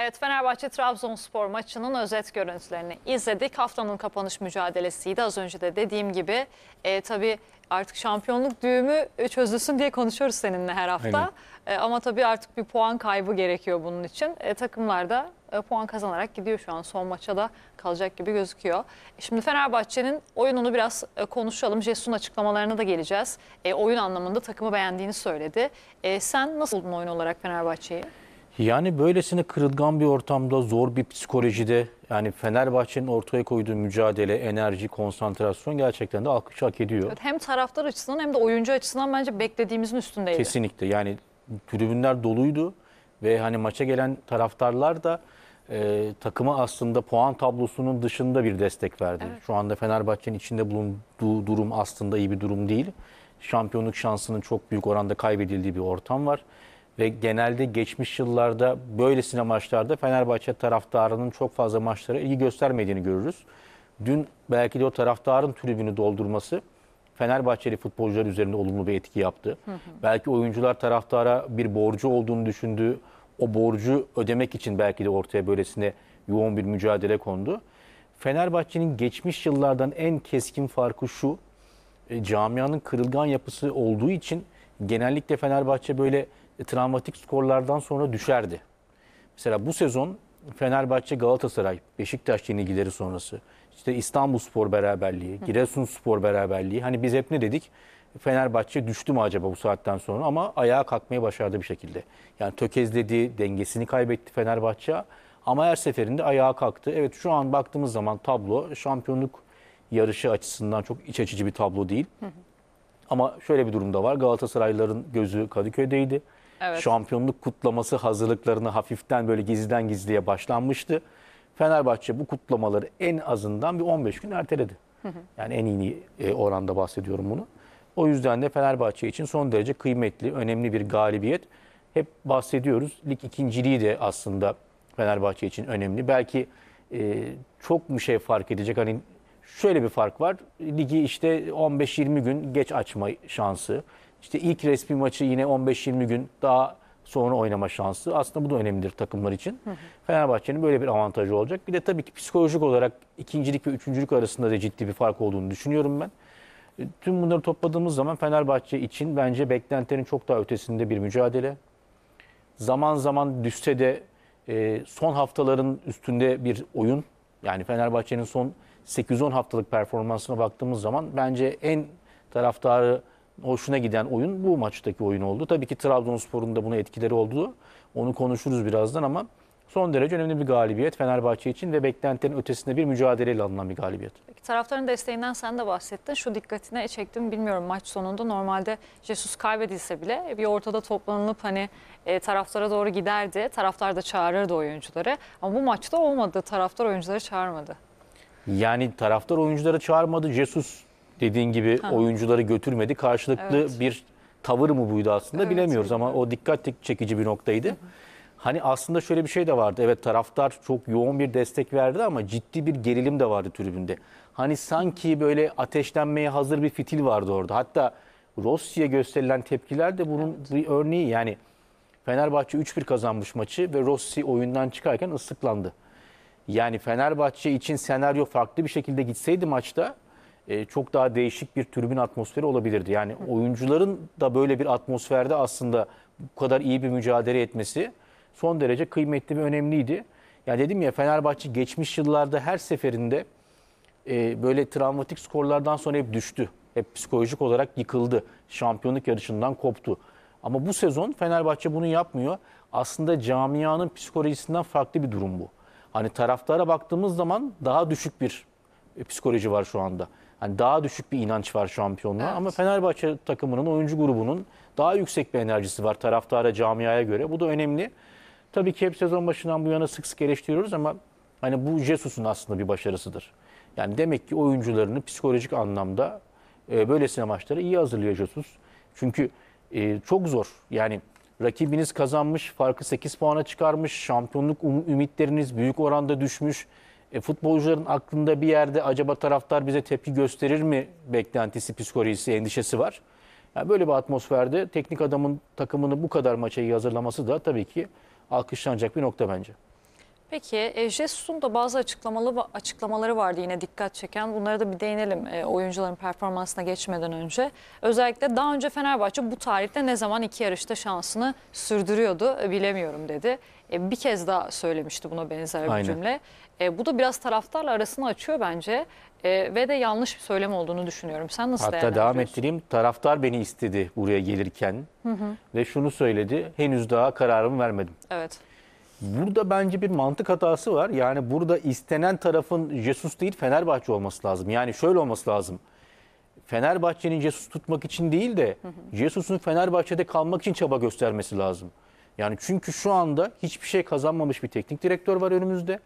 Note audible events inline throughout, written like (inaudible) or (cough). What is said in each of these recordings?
Evet Fenerbahçe Trabzonspor maçının özet görüntülerini izledik. Haftanın kapanış mücadelesiydi. Az önce de dediğim gibi e, tabii artık şampiyonluk düğümü e, çözülsün diye konuşuyoruz seninle her hafta. E, ama tabii artık bir puan kaybı gerekiyor bunun için. E, takımlar da e, puan kazanarak gidiyor şu an. Son maça da kalacak gibi gözüküyor. E, şimdi Fenerbahçe'nin oyununu biraz e, konuşalım. Jesun açıklamalarına da geleceğiz. E, oyun anlamında takımı beğendiğini söyledi. E, sen nasıl buldun oyun olarak Fenerbahçe'yi? Yani böylesine kırılgan bir ortamda, zor bir psikolojide yani Fenerbahçe'nin ortaya koyduğu mücadele, enerji, konsantrasyon gerçekten de alkış hak ediyor. Evet, hem taraftar açısından hem de oyuncu açısından bence beklediğimizin üstündeydi. Kesinlikle yani tribünler doluydu ve hani maça gelen taraftarlar da e, takıma aslında puan tablosunun dışında bir destek verdi. Evet. Şu anda Fenerbahçe'nin içinde bulunduğu durum aslında iyi bir durum değil. Şampiyonluk şansının çok büyük oranda kaybedildiği bir ortam var ve genelde geçmiş yıllarda böylesine maçlarda Fenerbahçe taraftarının çok fazla maçlara ilgi göstermediğini görürüz. Dün belki de o taraftarın tribünü doldurması Fenerbahçeli futbolcular üzerinde olumlu bir etki yaptı. Hı hı. Belki oyuncular taraftara bir borcu olduğunu düşündü. O borcu ödemek için belki de ortaya böylesine yoğun bir mücadele kondu. Fenerbahçe'nin geçmiş yıllardan en keskin farkı şu. E, camianın kırılgan yapısı olduğu için genellikle Fenerbahçe böyle e, travmatik skorlardan sonra düşerdi. Mesela bu sezon Fenerbahçe, Galatasaray, Beşiktaş yenilgileri sonrası, işte İstanbul Spor beraberliği, Giresun Spor beraberliği. Hani biz hep ne dedik? Fenerbahçe düştü mü acaba bu saatten sonra ama ayağa kalkmayı başardı bir şekilde. Yani tökezledi, dengesini kaybetti Fenerbahçe ama her seferinde ayağa kalktı. Evet şu an baktığımız zaman tablo şampiyonluk yarışı açısından çok iç açıcı bir tablo değil. Hı hı. Ama şöyle bir durumda var. Galatasarayların gözü Kadıköy'deydi. Evet. Şampiyonluk kutlaması hazırlıklarını hafiften böyle gizliden gizliye başlanmıştı. Fenerbahçe bu kutlamaları en azından bir 15 gün erteledi. Yani en iyi e, oranda bahsediyorum bunu. O yüzden de Fenerbahçe için son derece kıymetli, önemli bir galibiyet. Hep bahsediyoruz. Lig ikinciliği de aslında Fenerbahçe için önemli. Belki e, çok mu şey fark edecek? Hani şöyle bir fark var. Ligi işte 15-20 gün geç açma şansı. İşte ilk resmi maçı yine 15-20 gün daha sonra oynama şansı. Aslında bu da önemlidir takımlar için. Fenerbahçe'nin böyle bir avantajı olacak. Bir de tabii ki psikolojik olarak ikincilik ve üçüncülük arasında da ciddi bir fark olduğunu düşünüyorum ben. E, tüm bunları topladığımız zaman Fenerbahçe için bence beklentilerin çok daha ötesinde bir mücadele. Zaman zaman düşse de e, son haftaların üstünde bir oyun. Yani Fenerbahçe'nin son 8-10 haftalık performansına baktığımız zaman bence en taraftarı hoşuna giden oyun bu maçtaki oyun oldu. Tabii ki Trabzonspor'un da buna etkileri oldu. Onu konuşuruz birazdan ama son derece önemli bir galibiyet Fenerbahçe için ve beklentilerin ötesinde bir mücadeleyle alınan bir galibiyet. Peki taraftarın desteğinden sen de bahsettin. Şu dikkatine çektim bilmiyorum maç sonunda normalde Jesus kaybedilse bile bir ortada toplanılıp hani e, taraftara doğru giderdi. Taraftar da çağırırdı oyuncuları. Ama bu maçta olmadı. Taraftar oyuncuları çağırmadı. Yani taraftar oyuncuları çağırmadı. Jesus dediğin gibi ha. oyuncuları götürmedi. Karşılıklı evet. bir tavır mı buydu aslında evet, bilemiyoruz ama o dikkat çekici bir noktaydı. Hı hı. Hani aslında şöyle bir şey de vardı. Evet taraftar çok yoğun bir destek verdi ama ciddi bir gerilim de vardı tribünde. Hani sanki böyle ateşlenmeye hazır bir fitil vardı orada. Hatta Rossi'ye gösterilen tepkiler de bunun evet. bir örneği. Yani Fenerbahçe 3-1 kazanmış maçı ve Rossi oyundan çıkarken ıslıklandı. Yani Fenerbahçe için senaryo farklı bir şekilde gitseydi maçta e, çok daha değişik bir tribün atmosferi olabilirdi. Yani oyuncuların da böyle bir atmosferde aslında bu kadar iyi bir mücadele etmesi son derece kıymetli ve önemliydi. Ya dedim ya Fenerbahçe geçmiş yıllarda her seferinde e, böyle travmatik skorlardan sonra hep düştü. Hep psikolojik olarak yıkıldı. Şampiyonluk yarışından koptu. Ama bu sezon Fenerbahçe bunu yapmıyor. Aslında camianın psikolojisinden farklı bir durum bu. Hani taraftara baktığımız zaman daha düşük bir e, psikoloji var şu anda hani daha düşük bir inanç var şampiyonluğa evet. ama Fenerbahçe takımının oyuncu grubunun daha yüksek bir enerjisi var taraftara camiaya göre. Bu da önemli. Tabii ki hep sezon başından bu yana sık sık eleştiriyoruz ama hani bu Jesus'un aslında bir başarısıdır. Yani demek ki oyuncularını psikolojik anlamda e, böylesine maçlara iyi hazırlıyor Jesus. Çünkü e, çok zor. Yani rakibiniz kazanmış, farkı 8 puana çıkarmış, şampiyonluk um- ümitleriniz büyük oranda düşmüş. E, futbolcuların aklında bir yerde acaba taraftar bize tepki gösterir mi beklentisi, psikolojisi, endişesi var. Yani böyle bir atmosferde teknik adamın takımını bu kadar maça iyi hazırlaması da tabii ki alkışlanacak bir nokta bence. Peki e, Jesus'un da bazı açıklamalı açıklamaları vardı yine dikkat çeken. Bunlara da bir değinelim e, oyuncuların performansına geçmeden önce. Özellikle daha önce Fenerbahçe bu tarihte ne zaman iki yarışta şansını sürdürüyordu e, bilemiyorum dedi. E, bir kez daha söylemişti buna benzer bir Aynen. cümle. E, bu da biraz taraftarla arasını açıyor bence e, ve de yanlış bir söylem olduğunu düşünüyorum. Sen nasıl Hatta devam ettireyim taraftar beni istedi buraya gelirken hı hı. ve şunu söyledi henüz daha kararımı vermedim. Evet. Burada bence bir mantık hatası var. Yani burada istenen tarafın Jesus değil Fenerbahçe olması lazım. Yani şöyle olması lazım. Fenerbahçe'nin Jesus tutmak için değil de Jesus'un Fenerbahçe'de kalmak için çaba göstermesi lazım. Yani çünkü şu anda hiçbir şey kazanmamış bir teknik direktör var önümüzde.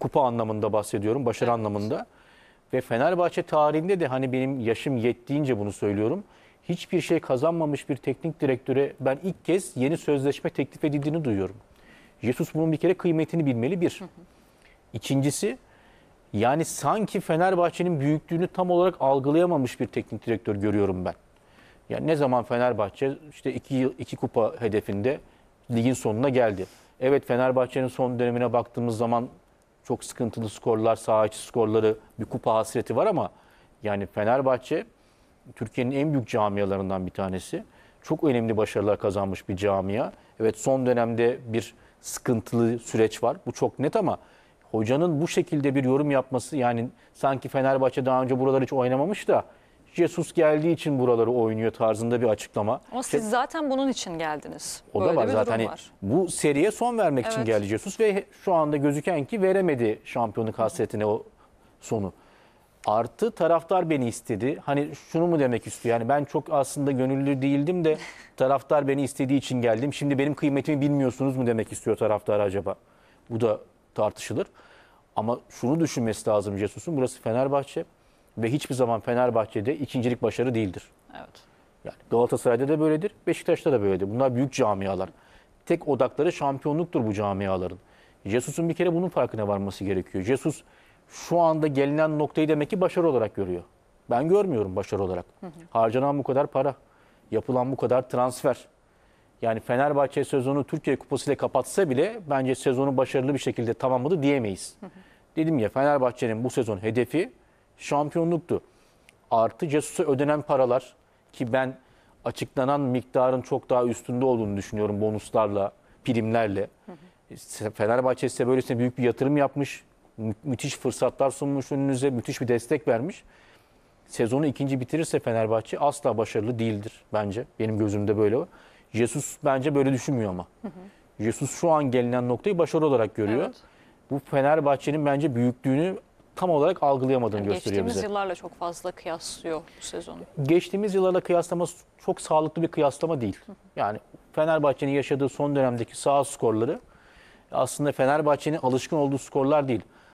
Kupa anlamında bahsediyorum, başarı evet. anlamında. Ve Fenerbahçe tarihinde de hani benim yaşım yettiğince bunu söylüyorum. Hiçbir şey kazanmamış bir teknik direktöre ben ilk kez yeni sözleşme teklif edildiğini duyuyorum. Jesus bunun bir kere kıymetini bilmeli bir. İkincisi yani sanki Fenerbahçe'nin büyüklüğünü tam olarak algılayamamış bir teknik direktör görüyorum ben. Yani ne zaman Fenerbahçe işte iki, yıl, iki kupa hedefinde ligin sonuna geldi. Evet Fenerbahçe'nin son dönemine baktığımız zaman çok sıkıntılı skorlar, saha içi skorları, bir kupa hasreti var ama yani Fenerbahçe Türkiye'nin en büyük camialarından bir tanesi. Çok önemli başarılar kazanmış bir camia. Evet son dönemde bir sıkıntılı süreç var. Bu çok net ama hocanın bu şekilde bir yorum yapması yani sanki Fenerbahçe daha önce buraları hiç oynamamış da Jesus geldiği için buraları oynuyor tarzında bir açıklama. Ama siz işte, zaten bunun için geldiniz. O Böyle da var zaten. Hani, Bu seriye son vermek evet. için geldi Jesus ve şu anda gözüken ki veremedi şampiyonluk hasretine o sonu. Artı taraftar beni istedi. Hani şunu mu demek istiyor? Yani ben çok aslında gönüllü değildim de (laughs) taraftar beni istediği için geldim. Şimdi benim kıymetimi bilmiyorsunuz mu demek istiyor taraftar acaba? Bu da tartışılır. Ama şunu düşünmesi lazım Jesus'un. Burası Fenerbahçe ve hiçbir zaman Fenerbahçe'de ikincilik başarı değildir. Evet. Yani Galatasaray'da da böyledir, Beşiktaş'ta da böyledir. Bunlar büyük camialar. Tek odakları şampiyonluktur bu camiaların. Jesus'un bir kere bunun farkına varması gerekiyor. Jesus şu anda gelinen noktayı demek ki başarı olarak görüyor. Ben görmüyorum başarı olarak. Hı hı. Harcanan bu kadar para, yapılan bu kadar transfer. Yani Fenerbahçe sezonu Türkiye Kupası ile kapatsa bile bence sezonu başarılı bir şekilde tamamladı diyemeyiz. Hı hı. Dedim ya Fenerbahçe'nin bu sezon hedefi şampiyonluktu. Artı Cesus'a ödenen paralar ki ben açıklanan miktarın çok daha üstünde olduğunu düşünüyorum bonuslarla, primlerle. Hı hı. E, Fenerbahçe size böylesine büyük bir yatırım yapmış. Mü- müthiş fırsatlar sunmuş önünüze, müthiş bir destek vermiş. Sezonu ikinci bitirirse Fenerbahçe asla başarılı değildir bence. Benim gözümde böyle Jesus bence böyle düşünmüyor ama. Hı hı. Jesus şu an gelinen noktayı başarı olarak görüyor. Evet. Bu Fenerbahçe'nin bence büyüklüğünü tam olarak algılayamadığını yani gösteriyor geçtiğimiz bize. Geçtiğimiz yıllarla çok fazla kıyaslıyor bu sezonu. Geçtiğimiz yıllarla kıyaslama çok sağlıklı bir kıyaslama değil. Hı hı. Yani Fenerbahçe'nin yaşadığı son dönemdeki sağ skorları aslında Fenerbahçe'nin alışkın olduğu skorlar değil.